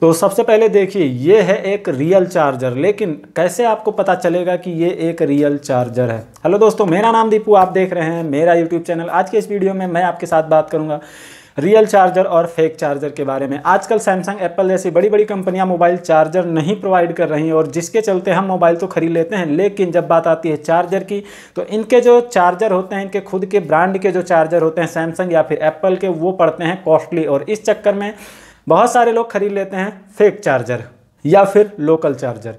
तो सबसे पहले देखिए ये है एक रियल चार्जर लेकिन कैसे आपको पता चलेगा कि ये एक रियल चार्जर है हेलो दोस्तों मेरा नाम दीपू आप देख रहे हैं मेरा यूट्यूब चैनल आज के इस वीडियो में मैं आपके साथ बात करूंगा रियल चार्जर और फेक चार्जर के बारे में आजकल सैमसंग एप्पल जैसी बड़ी बड़ी कंपनियां मोबाइल चार्जर नहीं प्रोवाइड कर रही हैं और जिसके चलते हम मोबाइल तो खरीद लेते हैं लेकिन जब बात आती है चार्जर की तो इनके जो चार्जर होते हैं इनके खुद के ब्रांड के जो चार्जर होते हैं सैमसंग या फिर एप्पल के वो पड़ते हैं कॉस्टली और इस चक्कर में बहुत सारे लोग खरीद लेते हैं फेक चार्जर या फिर लोकल चार्जर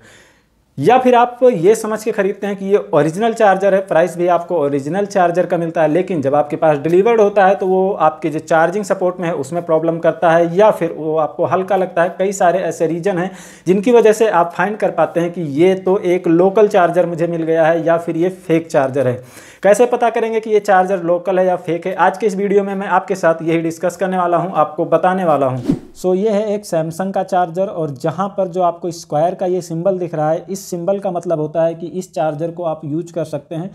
या फिर आप ये समझ के ख़रीदते हैं कि ये ओरिजिनल चार्जर है प्राइस भी आपको ओरिजिनल चार्जर का मिलता है लेकिन जब आपके पास डिलीवर्ड होता है तो वो आपके जो चार्जिंग सपोर्ट में है उसमें प्रॉब्लम करता है या फिर वो आपको हल्का लगता है कई सारे ऐसे रीजन हैं जिनकी वजह से आप फाइंड कर पाते हैं कि ये तो एक लोकल चार्जर मुझे मिल गया है या फिर ये फेक चार्जर है कैसे पता करेंगे कि ये चार्जर लोकल है या फेक है आज के इस वीडियो में मैं आपके साथ यही डिस्कस करने वाला हूँ आपको बताने वाला हूँ सो so, ये है एक सैमसंग का चार्जर और जहाँ पर जो आपको स्क्वायर का ये सिंबल दिख रहा है इस सिंबल का मतलब होता है कि इस चार्जर को आप यूज कर सकते हैं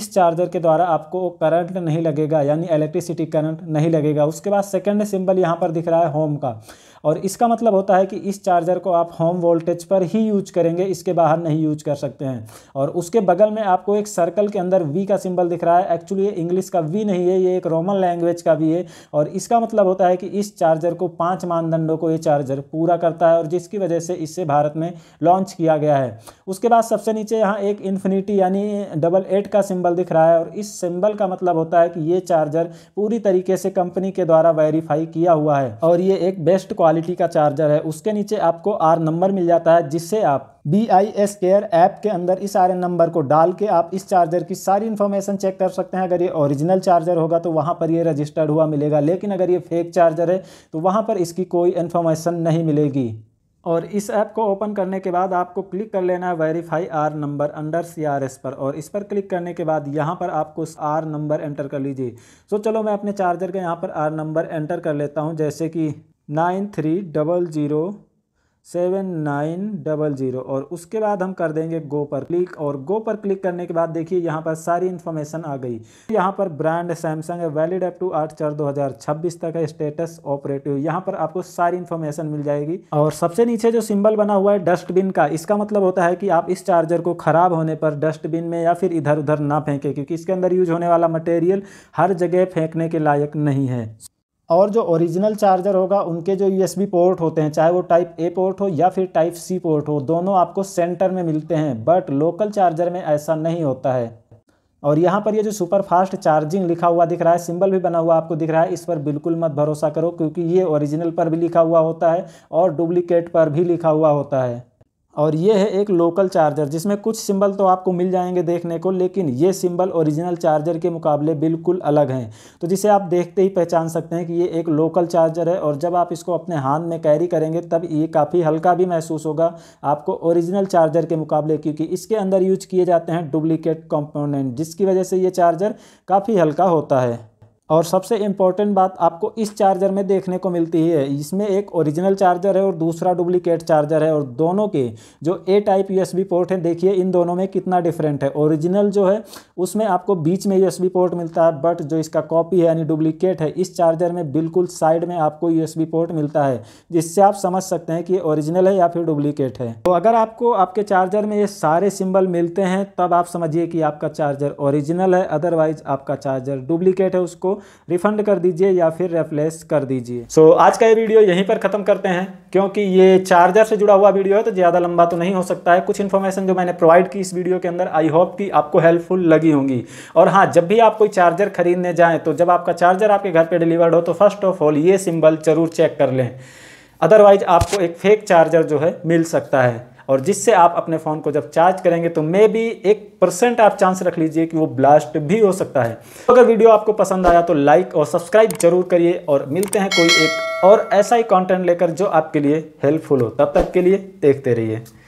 इस चार्जर के द्वारा आपको करंट नहीं लगेगा यानी इलेक्ट्रिसिटी करंट नहीं लगेगा उसके बाद सेकेंड सिंबल यहाँ पर दिख रहा है होम का और इसका मतलब होता है कि इस चार्जर को आप होम वोल्टेज पर ही यूज करेंगे इसके बाहर नहीं यूज कर सकते हैं और उसके बगल में आपको एक सर्कल के अंदर वी का सिंबल दिख रहा है एक्चुअली ये इंग्लिश का वी नहीं है ये एक रोमन लैंग्वेज का भी है और इसका मतलब होता है कि इस चार्जर को पाँच मानदंडों को ये चार्जर पूरा करता है और जिसकी वजह से इसे भारत में लॉन्च किया गया है उसके बाद सबसे नीचे यहाँ एक इन्फिनिटी यानी डबल एट का सिंबल दिख रहा है और इस सिंबल का मतलब होता है कि ये चार्जर पूरी तरीके से कंपनी के द्वारा वेरीफाई किया हुआ है और ये एक बेस्ट क्वालिटी क्वालिटी का चार्जर है उसके नीचे आपको आर नंबर मिल जाता है जिससे आप B I S care app के अंदर इस आर नंबर को डाल के आप इस चार्जर की सारी इन्फॉर्मेशन चेक कर सकते हैं अगर ये ओरिजिनल चार्जर होगा तो वहाँ पर ये रजिस्टर्ड हुआ मिलेगा लेकिन अगर ये फेक चार्जर है तो वहाँ पर इसकी कोई इन्फॉर्मेशन नहीं मिलेगी और इस ऐप को ओपन करने के बाद आपको क्लिक कर लेना है verify R number under C R S पर और इस पर क्लिक करने के बाद यहाँ पर आपको आर नंबर एंटर कर लीजिए सो चलो मैं अपने चार्जर के यहाँ पर आर नंबर एंटर कर लेता हूँ जैसे कि nine three double zero seven nine double zero और उसके बाद हम कर देंगे गो पर क्लिक और गो पर क्लिक करने के बाद देखिए यहाँ पर सारी इन्फॉर्मेशन आ गई यहाँ पर ब्रांड सैमसंग है वैलिड अप टू आठ चार दो हज़ार छब्बीस तक है स्टेटस ऑपरेटिव यहाँ पर आपको सारी इन्फॉर्मेशन मिल जाएगी और सबसे नीचे जो सिंबल बना हुआ है डस्टबिन का इसका मतलब होता है कि आप इस चार्जर को ख़राब होने पर डस्टबिन में या फिर इधर उधर ना फेंकें क्योंकि इसके अंदर यूज होने वाला मटेरियल हर जगह फेंकने के लायक नहीं है और जो ओरिजिनल चार्जर होगा उनके जो यूएसबी पोर्ट होते हैं चाहे वो टाइप ए पोर्ट हो या फिर टाइप सी पोर्ट हो दोनों आपको सेंटर में मिलते हैं बट लोकल चार्जर में ऐसा नहीं होता है और यहाँ पर ये जो सुपर फास्ट चार्जिंग लिखा हुआ दिख रहा है सिंबल भी बना हुआ आपको दिख रहा है इस पर बिल्कुल मत भरोसा करो क्योंकि ये ओरिजिनल पर भी लिखा हुआ होता है और डुप्लीकेट पर भी लिखा हुआ होता है और ये है एक लोकल चार्जर जिसमें कुछ सिंबल तो आपको मिल जाएंगे देखने को लेकिन ये सिंबल ओरिजिनल चार्जर के मुकाबले बिल्कुल अलग हैं तो जिसे आप देखते ही पहचान सकते हैं कि ये एक लोकल चार्जर है और जब आप इसको अपने हाथ में कैरी करेंगे तब ये काफ़ी हल्का भी महसूस होगा आपको ओरिजिनल चार्जर के मुकाबले क्योंकि इसके अंदर यूज किए जाते हैं डुप्लीकेट कॉम्पोनेंट जिसकी वजह से ये चार्जर काफ़ी हल्का होता है और सबसे इम्पॉर्टेंट बात आपको इस चार्जर में देखने को मिलती है इसमें एक ओरिजिनल चार्जर है और दूसरा डुप्लीकेट चार्जर है और दोनों के जो ए टाइप यूएसबी पोर्ट है देखिए इन दोनों में कितना डिफरेंट है ओरिजिनल जो है उसमें आपको बीच में यूएसबी पोर्ट मिलता है बट जो इसका कॉपी है यानी डुप्लीकेट है इस चार्जर में बिल्कुल साइड में आपको यू पोर्ट मिलता है जिससे आप समझ सकते हैं कि ओरिजिनल है या फिर डुप्लीकेट है तो अगर आपको आपके चार्जर में ये सारे सिम्बल मिलते हैं तब आप समझिए कि आपका चार्जर ओरिजिनल है अदरवाइज आपका चार्जर डुप्लीकेट है उसको रिफंड कर दीजिए या फिर रिप्लेस कर दीजिए सो so, आज का ये वीडियो यहीं पर ख़त्म करते हैं क्योंकि ये चार्जर से जुड़ा हुआ वीडियो है तो ज़्यादा लंबा तो नहीं हो सकता है कुछ इन्फॉर्मेशन जो मैंने प्रोवाइड की इस वीडियो के अंदर आई होप कि आपको हेल्पफुल लगी होंगी और हाँ जब भी आप कोई चार्जर खरीदने जाए तो जब आपका चार्जर आपके घर पर डिलीवर्ड हो तो फर्स्ट ऑफ ऑल ये सिंबल जरूर चेक कर लें अदरवाइज आपको एक फेक चार्जर जो है मिल सकता है और जिससे आप अपने फ़ोन को जब चार्ज करेंगे तो मे बी एक परसेंट आप चांस रख लीजिए कि वो ब्लास्ट भी हो सकता है तो अगर वीडियो आपको पसंद आया तो लाइक और सब्सक्राइब जरूर करिए और मिलते हैं कोई एक और ऐसा ही कंटेंट लेकर जो आपके लिए हेल्पफुल हो तब तक के लिए देखते रहिए